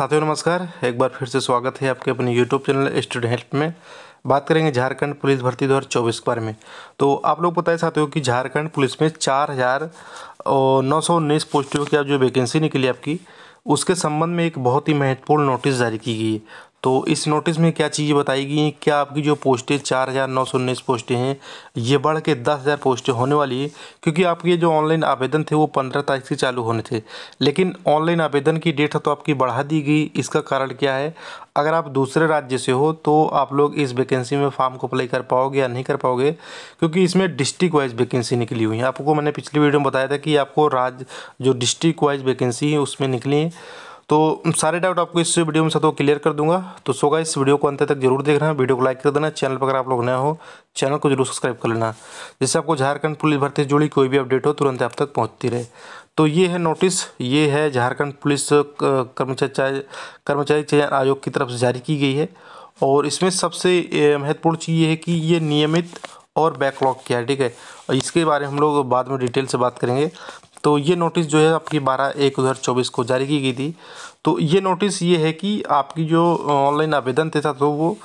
साथियों नमस्कार एक बार फिर से स्वागत है आपके अपने यूट्यूब चैनल स्टूडेंट हेल्प में बात करेंगे झारखंड पुलिस भर्ती दो हज़ार चौबीस के बारे में तो आप लोग बताए साथियों कि झारखंड पुलिस में चार हज़ार नौ सौ उन्नीस पोस्टों की आप जो वैकेंसी निकली आपकी उसके संबंध में एक बहुत ही महत्वपूर्ण नोटिस जारी की गई है तो इस नोटिस में क्या चीज़ बताई गई क्या आपकी जो पोस्टें चार हज़ार नौ सौ उन्नीस पोस्टें हैं ये बढ़ के दस हज़ार पोस्टें होने वाली हैं क्योंकि आपके जो ऑनलाइन आवेदन थे वो पंद्रह तारीख से चालू होने थे लेकिन ऑनलाइन आवेदन की डेट तो आपकी बढ़ा दी गई इसका कारण क्या है अगर आप दूसरे राज्य से हो तो आप लोग इस वैकेंसी में फॉर्म को अप्लाई कर पाओगे या नहीं कर पाओगे क्योंकि इसमें डिस्ट्रिक्ट वाइज वैकेंसी निकली हुई है आपको मैंने पिछली वीडियो में बताया था कि आपको राज्य जो डिस्ट्रिक्ट वाइज वैकेंसी है उसमें निकली है तो सारे डाउट आपको इस वीडियो में साथ क्लियर कर दूंगा तो सोगा इस वीडियो को अंत तक जरूर देखना वीडियो को लाइक कर देना चैनल पर अगर आप लोग नया हो चैनल को जरूर सब्सक्राइब कर लेना जिससे आपको झारखंड पुलिस भर्ती जुड़ी कोई भी अपडेट हो तुरंत आप तक पहुँचती रहे तो ये है नोटिस ये है झारखंड पुलिस कर्मचारी कर्मचारी चयन आयोग की तरफ से जारी की गई है और इसमें सबसे महत्वपूर्ण चीज़ ये है कि ये नियमित और बैकलॉग किया है ठीक है और इसके बारे में हम लोग बाद में डिटेल से बात करेंगे तो ये नोटिस जो है आपकी बारह एक दो हज़ार चौबीस को जारी की गई थी तो ये नोटिस ये है कि आपकी जो ऑनलाइन आवेदन थे था तो वो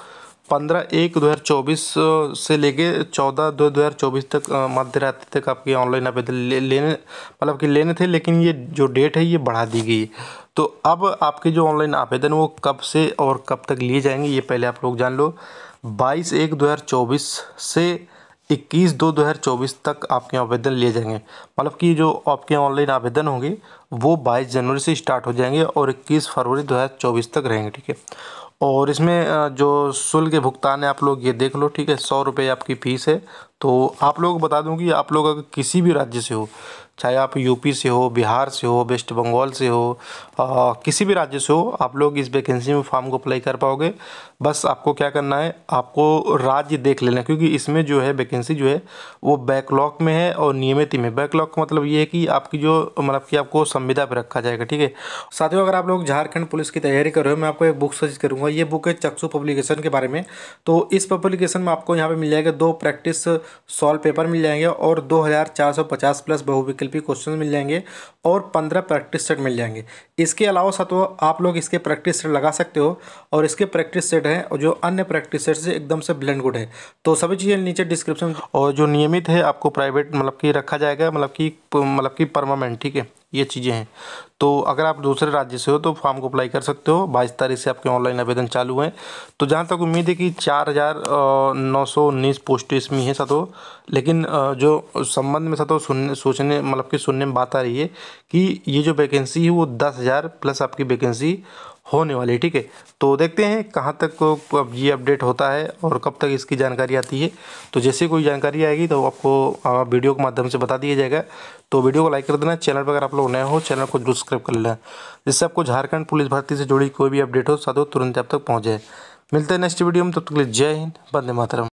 पंद्रह एक दो हज़ार चौबीस से लेके चौदह दो दो हज़ार चौबीस तक मध्य रात्रि तक आपके ऑनलाइन आवेदन ले, लेने मतलब कि लेने थे लेकिन ये जो डेट है ये बढ़ा दी गई तो अब आपके जो ऑनलाइन आवेदन वो कब से और कब तक लिए जाएंगे ये पहले आप लोग जान लो बाईस एक दो हज़ार चौबीस से इक्कीस दो दो हज़ार चौबीस तक आपके आवेदन लिए जाएंगे मतलब कि जो आपके ऑनलाइन आवेदन होंगे वो बाईस जनवरी से स्टार्ट हो जाएंगे और इक्कीस फरवरी दो हज़ार चौबीस तक रहेंगे ठीक है और इसमें जो शुल्क के भुगतान है आप लोग ये देख लो ठीक है सौ रुपये आपकी फ़ीस है तो आप लोग बता दूँ कि आप लोग अगर किसी भी राज्य से हो चाहे आप यूपी से हो बिहार से हो वेस्ट बंगाल से हो आ, किसी भी राज्य से हो आप लोग इस वैकेंसी में फॉर्म को अप्लाई कर पाओगे बस आपको क्या करना है आपको राज्य देख लेना है क्योंकि इसमें जो है वैकेंसी जो है वो बैकलॉग में है और नियमित ही में बैकलॉग का मतलब ये है कि आपकी जो मतलब कि आपको संविदा पर रखा जाएगा ठीक है साथियों अगर आप लोग झारखंड पुलिस की तैयारी कर रहे हो मैं आपको एक बुक सजेस्ट करूँगा ये बुक है चक्सू पब्लिकेशन के बारे में तो इस पब्लिकेशन में आपको यहाँ पर मिल जाएगा दो प्रैक्टिस सॉल्व पेपर मिल जाएंगे और दो प्लस बहुविक एसएलपी क्वेश्चन मिल जाएंगे और पंद्रह प्रैक्टिस सेट मिल जाएंगे इसके अलावा साथियों आप लोग इसके प्रैक्टिस सेट लगा सकते हो और इसके प्रैक्टिस सेट हैं जो अन्य प्रैक्टिस सेट से एकदम से ब्लेंड गुड है तो सभी चीज़ें नीचे डिस्क्रिप्शन और जो नियमित है आपको प्राइवेट मतलब कि रखा जाएगा मतलब कि मतलब कि परमानेंट ठीक है ये चीज़ें हैं तो अगर आप दूसरे राज्य से हो तो फॉर्म को अप्लाई कर सकते हो बाईस तारीख से आपके ऑनलाइन आवेदन चालू हैं तो जहाँ तक उम्मीद है कि चार हज़ार नौ सौ उन्नीस पोस्ट इसमें है सतो लेकिन जो संबंध में सतो सुनने सोचने मतलब कि सुनने में बात आ रही है कि ये जो वैकेंसी है वो दस हज़ार प्लस आपकी वैकेंसी होने वाली है ठीक है तो देखते हैं कहाँ तक अब ये अपडेट होता है और कब तक इसकी जानकारी आती है तो जैसे कोई जानकारी आएगी तो आपको वीडियो के माध्यम से बता दिया जाएगा तो वीडियो को लाइक कर देना चैनल पर अगर आप लोग नए हो चैनल को सब्सक्राइब कर लेना जिससे आपको झारखंड पुलिस भर्ती से जुड़ी कोई भी अपडेट हो साथ तुरंत आप तक पहुँच जाए मिलते हैं नेक्स्ट वीडियो में तब तो तक जय हिंद बंदे मातरम